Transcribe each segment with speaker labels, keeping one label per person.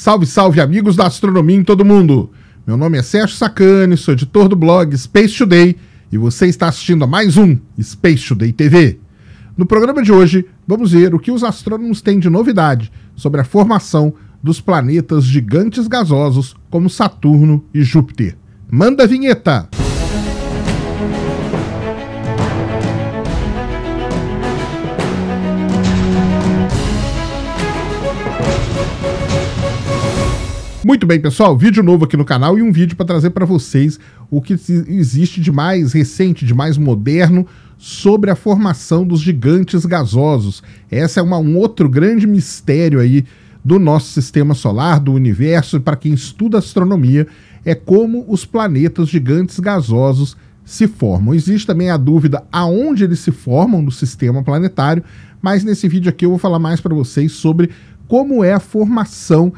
Speaker 1: Salve, salve, amigos da astronomia em todo mundo! Meu nome é Sérgio Sacani, sou editor do blog Space Today e você está assistindo a mais um Space Today TV. No programa de hoje, vamos ver o que os astrônomos têm de novidade sobre a formação dos planetas gigantes gasosos como Saturno e Júpiter. Manda a vinheta! Muito bem, pessoal, vídeo novo aqui no canal e um vídeo para trazer para vocês o que existe de mais recente, de mais moderno sobre a formação dos gigantes gasosos. Essa é uma, um outro grande mistério aí do nosso sistema solar, do universo, para quem estuda astronomia, é como os planetas gigantes gasosos se formam. Existe também a dúvida aonde eles se formam no sistema planetário, mas nesse vídeo aqui eu vou falar mais para vocês sobre como é a formação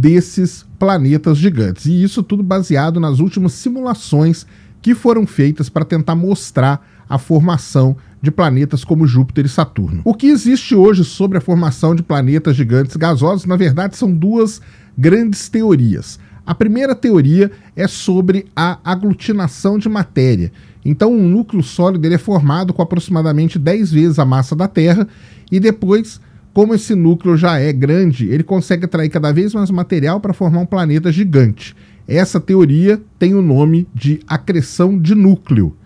Speaker 1: desses planetas gigantes. E isso tudo baseado nas últimas simulações que foram feitas para tentar mostrar a formação de planetas como Júpiter e Saturno. O que existe hoje sobre a formação de planetas gigantes gasosos, na verdade, são duas grandes teorias. A primeira teoria é sobre a aglutinação de matéria. Então, um núcleo sólido ele é formado com aproximadamente 10 vezes a massa da Terra e depois como esse núcleo já é grande, ele consegue atrair cada vez mais material para formar um planeta gigante. Essa teoria tem o nome de acreção de núcleo.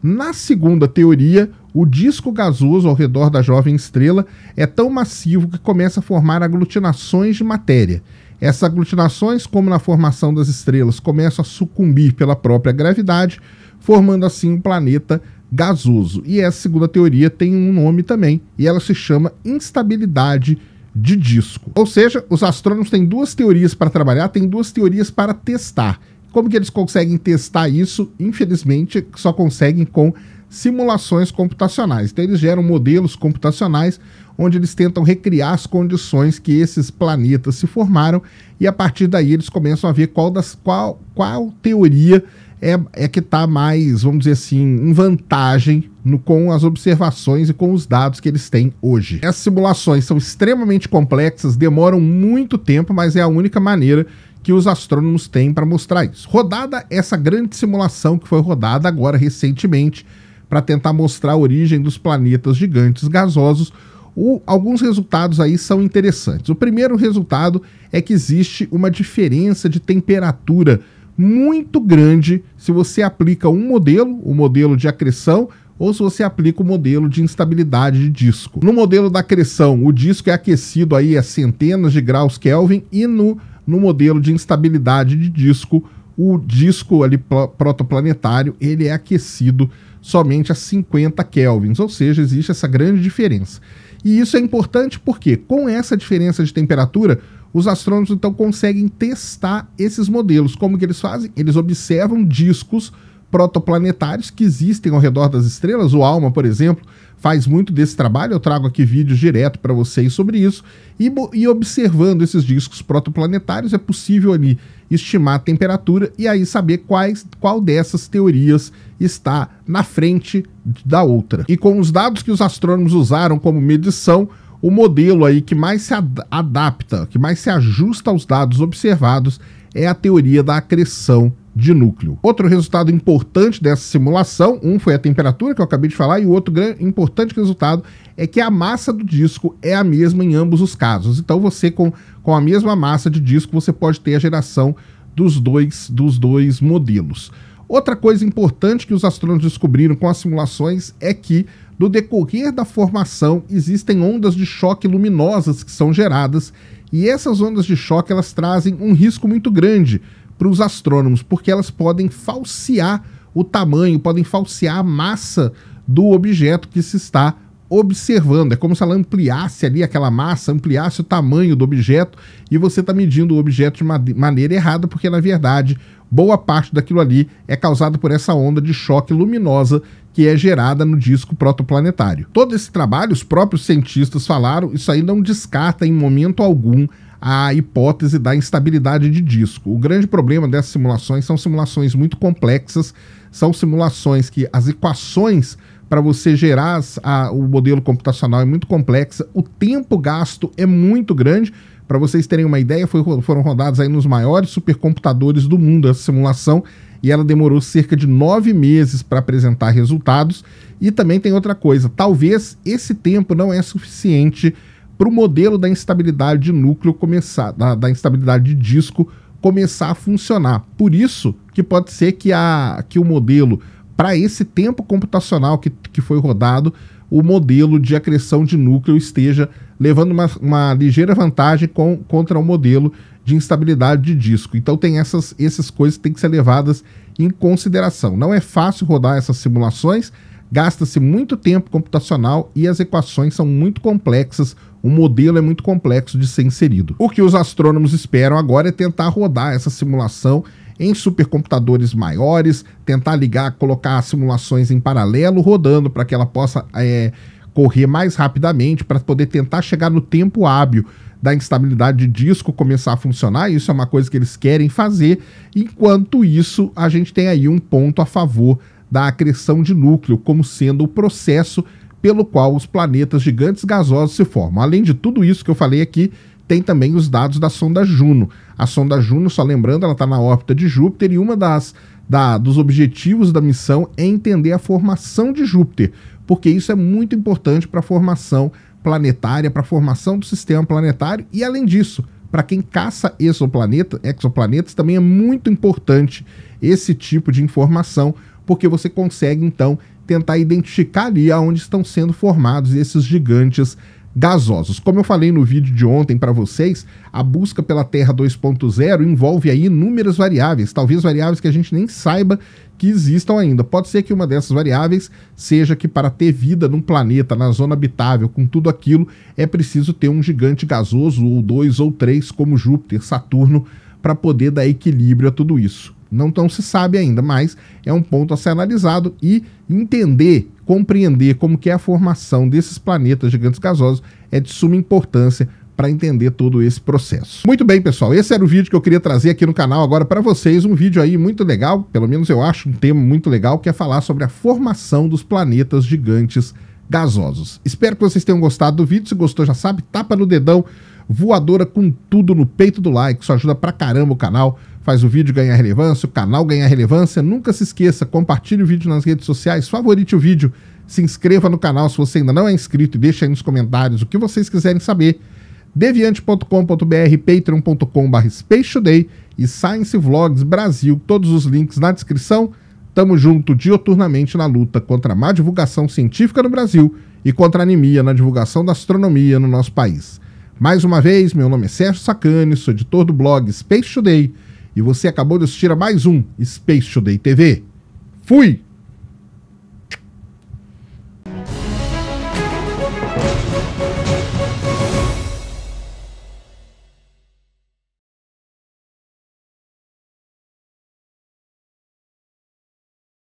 Speaker 1: Na segunda teoria, o disco gasoso ao redor da jovem estrela é tão massivo que começa a formar aglutinações de matéria. Essas aglutinações, como na formação das estrelas, começam a sucumbir pela própria gravidade, formando assim um planeta gasoso. E essa segunda teoria tem um nome também, e ela se chama instabilidade de disco. Ou seja, os astrônomos têm duas teorias para trabalhar, têm duas teorias para testar. Como que eles conseguem testar isso? Infelizmente, só conseguem com simulações computacionais. Então, eles geram modelos computacionais onde eles tentam recriar as condições que esses planetas se formaram e a partir daí eles começam a ver qual, das, qual, qual teoria é, é que está mais, vamos dizer assim, em vantagem no, com as observações e com os dados que eles têm hoje. Essas simulações são extremamente complexas, demoram muito tempo, mas é a única maneira que os astrônomos têm para mostrar isso. Rodada essa grande simulação que foi rodada agora recentemente para tentar mostrar a origem dos planetas gigantes gasosos. O, alguns resultados aí são interessantes. O primeiro resultado é que existe uma diferença de temperatura muito grande se você aplica um modelo, o modelo de acreção, ou se você aplica o modelo de instabilidade de disco. No modelo da acreção, o disco é aquecido aí a centenas de graus Kelvin e no, no modelo de instabilidade de disco, o disco ali protoplanetário, ele é aquecido somente a 50 kelvins, ou seja, existe essa grande diferença. E isso é importante porque, com essa diferença de temperatura, os astrônomos então conseguem testar esses modelos. Como que eles fazem? Eles observam discos protoplanetários que existem ao redor das estrelas. O Alma, por exemplo, faz muito desse trabalho. Eu trago aqui vídeos direto para vocês sobre isso. E, e, observando esses discos protoplanetários, é possível ali estimar a temperatura e aí saber quais, qual dessas teorias está na frente da outra. E com os dados que os astrônomos usaram como medição, o modelo aí que mais se ad adapta, que mais se ajusta aos dados observados é a teoria da acreção de núcleo. Outro resultado importante dessa simulação, um foi a temperatura que eu acabei de falar, e o outro importante resultado é que a massa do disco é a mesma em ambos os casos. Então você com, com a mesma massa de disco você pode ter a geração dos dois, dos dois modelos. Outra coisa importante que os astrônomos descobriram com as simulações é que, no decorrer da formação, existem ondas de choque luminosas que são geradas, e essas ondas de choque elas trazem um risco muito grande para os astrônomos, porque elas podem falsear o tamanho, podem falsear a massa do objeto que se está observando. É como se ela ampliasse ali aquela massa, ampliasse o tamanho do objeto e você está medindo o objeto de maneira errada, porque na verdade boa parte daquilo ali é causado por essa onda de choque luminosa que é gerada no disco protoplanetário. Todo esse trabalho, os próprios cientistas falaram, isso aí não descarta em momento algum a hipótese da instabilidade de disco. O grande problema dessas simulações são simulações muito complexas, são simulações que as equações para você gerar a, o modelo computacional é muito complexa, o tempo gasto é muito grande. Para vocês terem uma ideia, foi, foram rodados aí nos maiores supercomputadores do mundo essa simulação e ela demorou cerca de nove meses para apresentar resultados. E também tem outra coisa: talvez esse tempo não é suficiente para o modelo da instabilidade de núcleo começar, da, da, instabilidade de disco começar a funcionar. Por isso que pode ser que, a, que o modelo, para esse tempo computacional que, que foi rodado, o modelo de acreção de núcleo esteja levando uma, uma ligeira vantagem com, contra o modelo de instabilidade de disco. Então tem essas, essas coisas que têm que ser levadas em consideração. Não é fácil rodar essas simulações, gasta-se muito tempo computacional e as equações são muito complexas, o modelo é muito complexo de ser inserido. O que os astrônomos esperam agora é tentar rodar essa simulação em supercomputadores maiores, tentar ligar, colocar as simulações em paralelo, rodando para que ela possa é, correr mais rapidamente, para poder tentar chegar no tempo hábil da instabilidade de disco começar a funcionar, isso é uma coisa que eles querem fazer. Enquanto isso, a gente tem aí um ponto a favor da acreção de núcleo como sendo o processo pelo qual os planetas gigantes gasosos se formam. Além de tudo isso que eu falei aqui, tem também os dados da sonda Juno. A sonda Juno, só lembrando, ela está na órbita de Júpiter e uma das da, dos objetivos da missão é entender a formação de Júpiter, porque isso é muito importante para a formação planetária, para a formação do sistema planetário e além disso, para quem caça exoplaneta, exoplanetas também é muito importante esse tipo de informação, porque você consegue então tentar identificar ali aonde estão sendo formados esses gigantes gasosos. Como eu falei no vídeo de ontem para vocês, a busca pela Terra 2.0 envolve aí inúmeras variáveis, talvez variáveis que a gente nem saiba que existam ainda. Pode ser que uma dessas variáveis seja que para ter vida num planeta, na zona habitável, com tudo aquilo, é preciso ter um gigante gasoso ou dois ou três como Júpiter, Saturno, para poder dar equilíbrio a tudo isso. Não, tão se sabe ainda, mas é um ponto a ser analisado e entender, compreender como que é a formação desses planetas gigantes gasosos é de suma importância para entender todo esse processo. Muito bem, pessoal, esse era o vídeo que eu queria trazer aqui no canal agora para vocês, um vídeo aí muito legal, pelo menos eu acho um tema muito legal, que é falar sobre a formação dos planetas gigantes gasosos. Espero que vocês tenham gostado do vídeo, se gostou já sabe, tapa no dedão, voadora com tudo no peito do like, isso ajuda pra caramba o canal faz o vídeo ganhar relevância, o canal ganhar relevância. Nunca se esqueça, compartilhe o vídeo nas redes sociais, favorite o vídeo, se inscreva no canal se você ainda não é inscrito e deixe aí nos comentários o que vocês quiserem saber. Deviante.com.br, patreon.com.br Space e Science Vlogs Brasil, todos os links na descrição. Tamo junto dioturnamente na luta contra a má divulgação científica no Brasil e contra a anemia na divulgação da astronomia no nosso país. Mais uma vez, meu nome é Sérgio Sacani, sou editor do blog Space Today e você acabou de assistir a mais um Space Today TV. Fui!